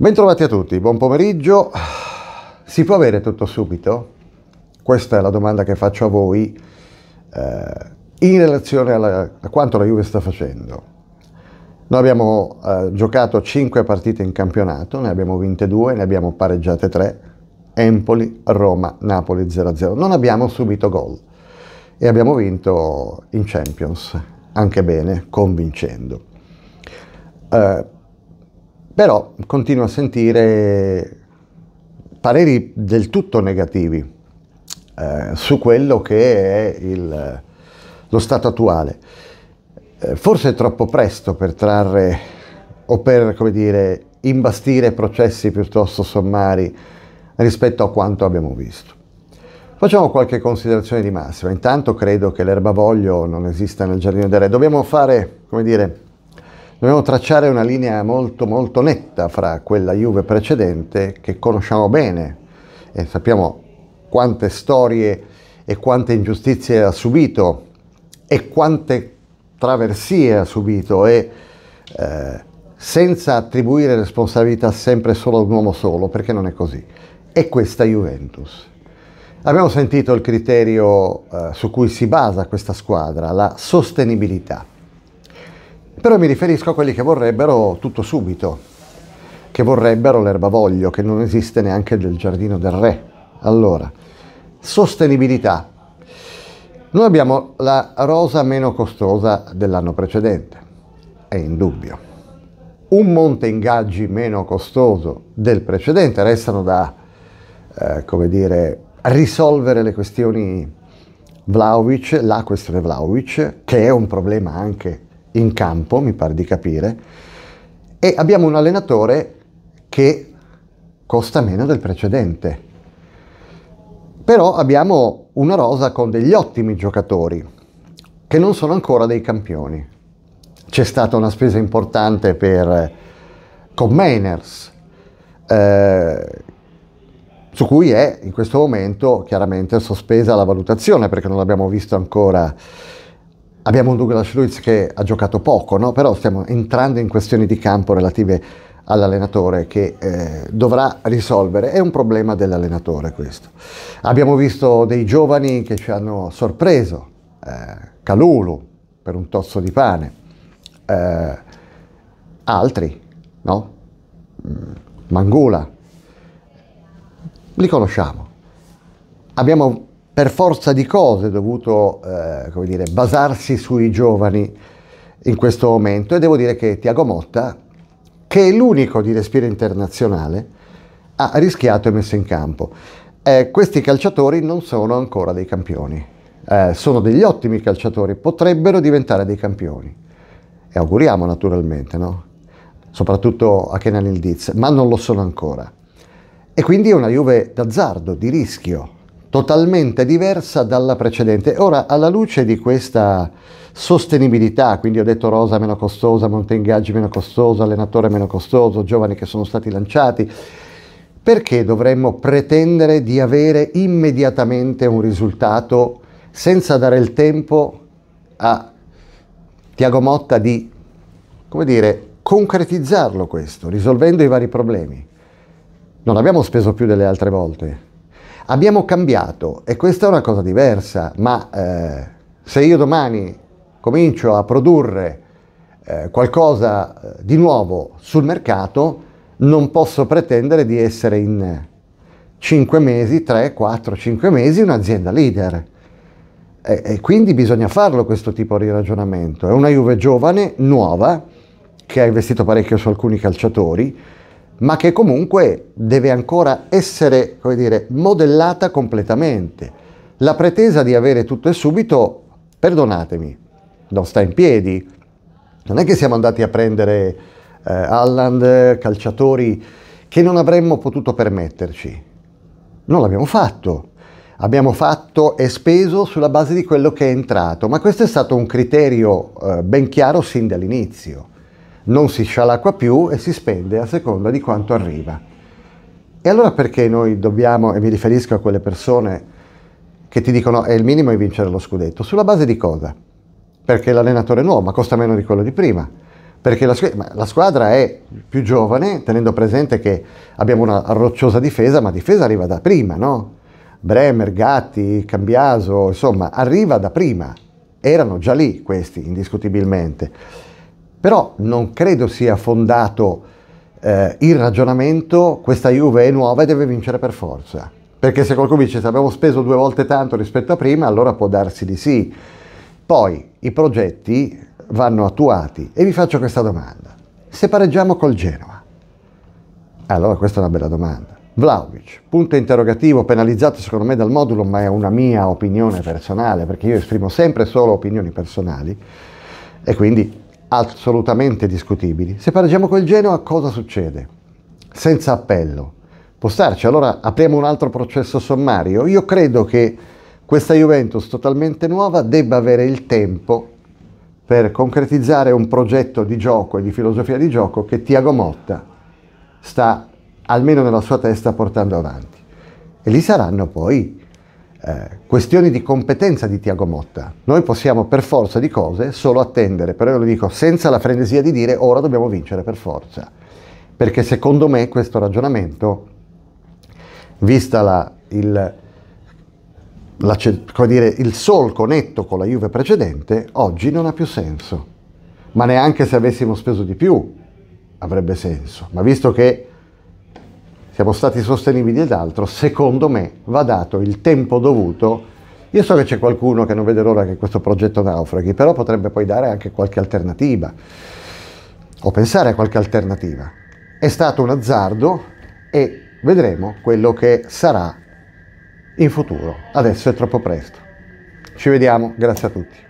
Bentrovati a tutti, buon pomeriggio. Si può avere tutto subito? Questa è la domanda che faccio a voi eh, in relazione alla, a quanto la Juve sta facendo. Noi abbiamo eh, giocato 5 partite in campionato, ne abbiamo vinte 2, ne abbiamo pareggiate 3, Empoli, Roma, Napoli 0-0. Non abbiamo subito gol e abbiamo vinto in Champions, anche bene, convincendo. Eh, però continuo a sentire pareri del tutto negativi eh, su quello che è il, lo stato attuale. Eh, forse è troppo presto per trarre o per, come dire, imbastire processi piuttosto sommari rispetto a quanto abbiamo visto. Facciamo qualche considerazione di massima. Intanto credo che l'erbavoglio non esista nel giardino del re. Dobbiamo fare, come dire, dobbiamo tracciare una linea molto molto netta fra quella Juve precedente che conosciamo bene e sappiamo quante storie e quante ingiustizie ha subito e quante traversie ha subito e eh, senza attribuire responsabilità sempre solo a un uomo solo, perché non è così. E questa Juventus. Abbiamo sentito il criterio eh, su cui si basa questa squadra, la sostenibilità. Però mi riferisco a quelli che vorrebbero tutto subito, che vorrebbero l'erbavoglio, che non esiste neanche nel giardino del re. Allora, sostenibilità. Noi abbiamo la rosa meno costosa dell'anno precedente, è indubbio. Un monte ingaggi meno costoso del precedente, restano da, eh, come dire, risolvere le questioni Vlaovic, la questione Vlaovic, che è un problema anche in campo, mi pare di capire, e abbiamo un allenatore che costa meno del precedente. Però abbiamo una rosa con degli ottimi giocatori, che non sono ancora dei campioni. C'è stata una spesa importante per eh, Commaners, eh, su cui è in questo momento chiaramente sospesa la valutazione perché non l'abbiamo visto ancora Abbiamo un Douglas Luiz che ha giocato poco, no? però stiamo entrando in questioni di campo relative all'allenatore che eh, dovrà risolvere. È un problema dell'allenatore questo. Abbiamo visto dei giovani che ci hanno sorpreso, eh, Calulu per un tozzo di pane, eh, altri, no? Mm, Mangula, li conosciamo. Abbiamo per forza di cose dovuto eh, come dire, basarsi sui giovani in questo momento e devo dire che Tiago Motta, che è l'unico di respiro internazionale, ha rischiato e messo in campo. Eh, questi calciatori non sono ancora dei campioni, eh, sono degli ottimi calciatori, potrebbero diventare dei campioni. E auguriamo naturalmente, no? soprattutto a Kenan Ildiz, ma non lo sono ancora. E quindi è una Juve d'azzardo, di rischio, totalmente diversa dalla precedente. Ora, alla luce di questa sostenibilità, quindi ho detto rosa meno costosa, mountain gauge meno costoso, allenatore meno costoso, giovani che sono stati lanciati, perché dovremmo pretendere di avere immediatamente un risultato senza dare il tempo a Tiago Motta di, come dire, concretizzarlo questo, risolvendo i vari problemi. Non abbiamo speso più delle altre volte, Abbiamo cambiato e questa è una cosa diversa, ma eh, se io domani comincio a produrre eh, qualcosa eh, di nuovo sul mercato, non posso pretendere di essere in 5 mesi, 3, 4, 5 mesi un'azienda leader. E, e quindi bisogna farlo questo tipo di ragionamento. È una Juve giovane, nuova, che ha investito parecchio su alcuni calciatori, ma che comunque deve ancora essere dire, modellata completamente. La pretesa di avere tutto e subito, perdonatemi, non sta in piedi. Non è che siamo andati a prendere eh, Alland, calciatori che non avremmo potuto permetterci. Non l'abbiamo fatto. Abbiamo fatto e speso sulla base di quello che è entrato, ma questo è stato un criterio eh, ben chiaro sin dall'inizio non si scialacqua più e si spende a seconda di quanto arriva. E allora perché noi dobbiamo, e mi riferisco a quelle persone che ti dicono è il minimo è vincere lo scudetto, sulla base di cosa? Perché l'allenatore è nuovo, ma costa meno di quello di prima. Perché la, la squadra è più giovane, tenendo presente che abbiamo una rocciosa difesa, ma difesa arriva da prima, no? Bremer, Gatti, Cambiaso, insomma, arriva da prima. Erano già lì questi, indiscutibilmente. Però non credo sia fondato eh, il ragionamento questa Juve è nuova e deve vincere per forza. Perché se qualcuno dice se abbiamo speso due volte tanto rispetto a prima, allora può darsi di sì. Poi i progetti vanno attuati e vi faccio questa domanda. Se pareggiamo col Genoa, allora questa è una bella domanda. Vlaovic, punto interrogativo, penalizzato secondo me dal modulo, ma è una mia opinione personale, perché io esprimo sempre solo opinioni personali, e quindi assolutamente discutibili, se pareggiamo col Genoa cosa succede? Senza appello. Può starci, allora apriamo un altro processo sommario. Io credo che questa Juventus totalmente nuova debba avere il tempo per concretizzare un progetto di gioco e di filosofia di gioco che Tiago Motta sta, almeno nella sua testa, portando avanti. E lì saranno poi eh, questioni di competenza di Tiago Motta. Noi possiamo per forza di cose solo attendere, però io lo dico senza la frenesia di dire ora dobbiamo vincere per forza, perché secondo me questo ragionamento, vista la, il, la, dire, il solco netto con la Juve precedente, oggi non ha più senso. Ma neanche se avessimo speso di più avrebbe senso. Ma visto che siamo stati sostenibili ed altro, secondo me va dato il tempo dovuto. Io so che c'è qualcuno che non vede l'ora che questo progetto naufraghi, però potrebbe poi dare anche qualche alternativa o pensare a qualche alternativa. È stato un azzardo e vedremo quello che sarà in futuro. Adesso è troppo presto. Ci vediamo, grazie a tutti.